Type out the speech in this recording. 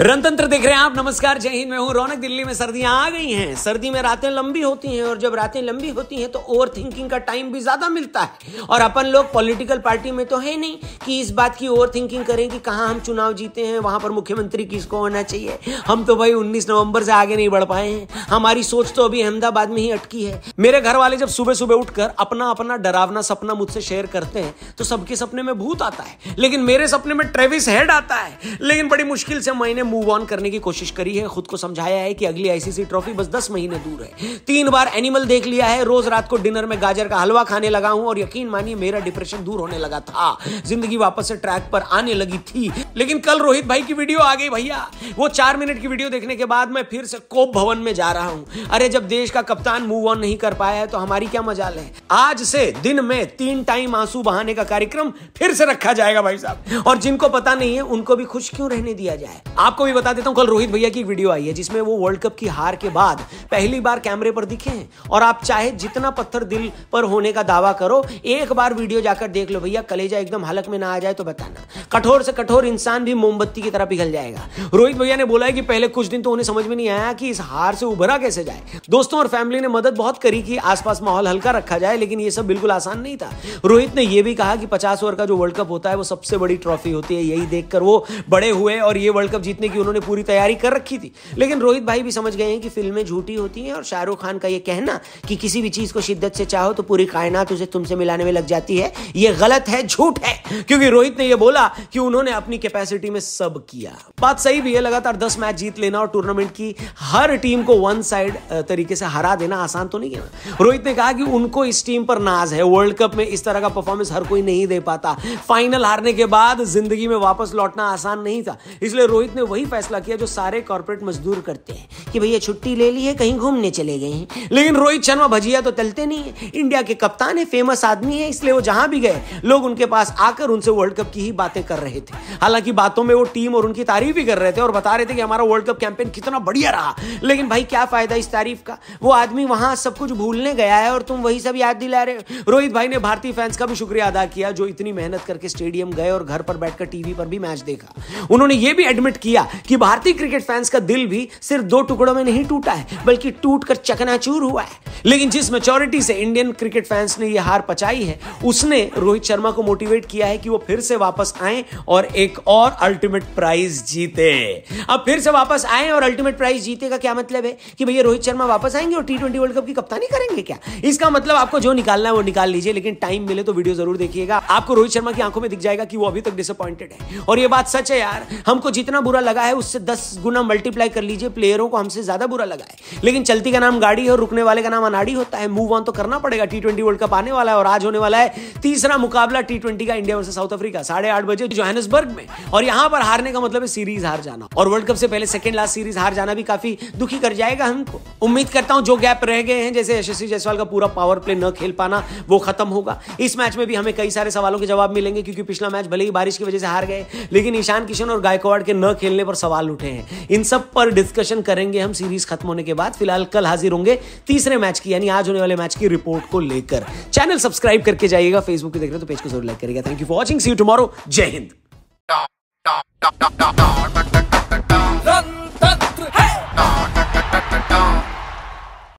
रणतंत्र देख रहे हैं आप नमस्कार जय हिंद मैं हूं रौनक दिल्ली में सर्दियां आ गई हैं सर्दी में रातें लंबी होती हैं और जब रातें लंबी होती हैं तो ओवर थिंकिंग का टाइम भी ज्यादा मिलता है और अपन लोग पॉलिटिकल पार्टी में तो है नहीं कि इस बात की ओवर थिंकिंग करें कि कहाँ हम चुनाव जीते हैं वहां पर मुख्यमंत्री किसको होना चाहिए हम तो भाई उन्नीस नवम्बर से आगे नहीं बढ़ पाए हैं हमारी सोच तो अभी अहमदाबाद में ही अटकी है मेरे घर वाले जब सुबह सुबह उठकर अपना अपना डरावना सपना मुझसे शेयर करते हैं तो सबके सपने में भूत आता है लेकिन मेरे सपने में ट्रेविस हेड आता है लेकिन बड़ी मुश्किल से महीने मूव ऑन करने की कोशिश करी है खुद को समझाया है कि अगली आईसीसी ट्रॉफी बस दस महीने दूर है तीन बार एनिमल देख लिया है रोज रात को डिनर में गाजर का हलवा खाने लगा हूं और यकीन मानिए मेरा डिप्रेशन दूर होने लगा था जिंदगी वापस से ट्रैक पर आने लगी थी लेकिन कल रोहित भाई की वीडियो आ गई भैया वो चार मिनट की वीडियो देखने के बाद मैं फिर से कोप भवन में जा रहा हूँ अरे जब देश का कप्तान मूव ऑन नहीं कर पाया है तो हमारी क्या मजाल है आज से दिन में तीन टाइम आंसू बहाने का कार्यक्रम फिर से रखा जाएगा भाई साहब और जिनको पता नहीं है उनको भी खुश क्यों रहने दिया जाए आप आपको भी बता देता हूँ कल रोहित भैया की वीडियो आई है जिसमें वो वर्ल्ड कप की हार के बाद पहली बार कैमरे पर दिखे हैं और आप चाहे जितना पत्थर दिल पर होने का दावा करो एक बार वीडियो जाकर देख लो भैया कलेजा एकदम हालत में ना आ जाए तो बताना कठोर से कठोर इंसान भी मोमबत्ती की तरह पिघल जाएगा रोहित भैया ने बोला है कि पहले कुछ दिन तो उन्हें समझ में नहीं आया कि इस हार से उभरा कैसे जाए दोस्तों और फैमिली ने मदद बहुत करी कि आसपास माहौल हल्का रखा जाए लेकिन ये सब बिल्कुल आसान नहीं था रोहित ने यह भी कहा कि पचास ओवर का जो वर्ल्ड कप होता है वो सबसे बड़ी ट्रॉफी होती है यही देखकर वो बड़े हुए और ये वर्ल्ड कप जीतने की उन्होंने पूरी तैयारी कर रखी थी लेकिन रोहित भाई भी समझ गए हैं कि फिल्में झूठी होती हैं और शाहरुख खान का यह कहना कि किसी भी चीज को शिद्दत से चाहो तो पूरी कायनात उसे तुमसे मिलाने में लग जाती है यह गलत है झूठ है क्योंकि रोहित ने यह बोला कि उन्होंने अपनी कैपेसिटी में सब किया बात सही भी है लगातार दस मैच जीत लेना और टूर्नामेंट की हर टीम को वन साइड तरीके से हरा देना आसान तो नहीं है रोहित ने कहा कि उनको इस टीम पर नाज है वर्ल्ड कप में इस तरह का परफॉर्मेंस हर कोई नहीं दे पाता फाइनल हारने के बाद जिंदगी में वापस लौटना आसान नहीं था इसलिए रोहित ने वही फैसला किया जो सारे कॉर्पोरेट मजदूर करते हैं कि भैया छुट्टी ले ली है कहीं घूमने चले गए हैं लेकिन रोहित शर्मा भजिया तो तलते नहीं है इंडिया के कप्तान है फेमस आदमी है इसलिए वो जहां भी गए लोग उनके पास आकर उनसे वर्ल्ड कप की ही बातें कर रहे थे हालांकि बातों में वो टीम और उनकी तारीफ भी कर रहे थे और बता रहे थे कि हमारा वर्ल्ड कप कैंपेन कितना बढ़िया रहा लेकिन भाई क्या फायदा इस तारीफ का वो आदमी वहां सब कुछ भूलने गया है और तुम वही सब याद दिला रहे रोहित भाई ने भारतीय फैंस का भी शुक्रिया अदा किया जो इतनी मेहनत करके स्टेडियम गए और घर पर बैठकर टीवी पर भी मैच देखा उन्होंने ये भी एडमिट किया कि भारतीय क्रिकेट फैंस का दिल भी सिर्फ दो टुकड़े टुकड़ों में नहीं टूटा है बल्कि टूट कर चकनाचूर हुआ है लेकिन जिस मेचोरिटी से इंडियन क्रिकेट फैंस ने यह हार पचाई है उसने रोहित शर्मा को मोटिवेट किया है कि वो फिर से वापस आए और एक और अल्टीमेट प्राइज जीते अब फिर से वापस आए और अल्टीमेट प्राइज जीते का क्या मतलब है कि भैया रोहित शर्मा वापस आएंगे और टी वर्ल्ड कप की कप्तानी करेंगे क्या इसका मतलब आपको जो निकालना है वो निकाल लीजिए लेकिन टाइम मिले तो वीडियो जरूर देखिएगा आपको रोहित शर्मा की आंखों में दिख जाएगा कि वो अभी तक डिसअपॉइंटेड है और ये बात सच है यार हमको जितना बुरा लगा है उससे दस गुना मल्टीप्लाई कर लीजिए प्लेयरों को हम हमसे ज्यादा बुरा लगा है लेकिन चलती का नाम गाड़ी है और रुकने वाले का नाम अनाड़ी होता है मूव ऑन तो करना पड़ेगा टी ट्वेंटी वर्ल्ड कप आने वाला है और आज होने वाला है तीसरा मुकाबला टी ट्वेंटी का इंडिया वर्सेज साउथ अफ्रीका साढ़े आठ बजे जोहनसबर्ग में और यहां पर हारने का मतलब है सीरीज हार जाना और वर्ल्ड कप से पहले सेकंड लास्ट सीरीज हार जाना भी काफी दुखी कर जाएगा हमको उम्मीद करता हूं जो गैप रह गए हैं जैसे यशस्वी जायसवाल का पूरा पावर प्ले न खेल पाना वो खत्म होगा इस मैच में भी हमें कई सारे सवालों के जवाब मिलेंगे क्योंकि पिछला मैच भले ही बारिश की वजह से हार गए लेकिन ईशान किशन और गायकवाड़ के न खेलने पर सवाल उठे हैं इन सब पर डिस्कशन करेंगे करेंगे हम सीरीज खत्म होने के बाद फिलहाल कल हाजिर होंगे तीसरे मैच की यानी आज होने वाले मैच की रिपोर्ट को लेकर चैनल सब्सक्राइब करके जाइएगा फेसबुक पे देख रहे हो तो पेज को जरूर लाइक करेगा thank you for watching see you tomorrow जय हिंद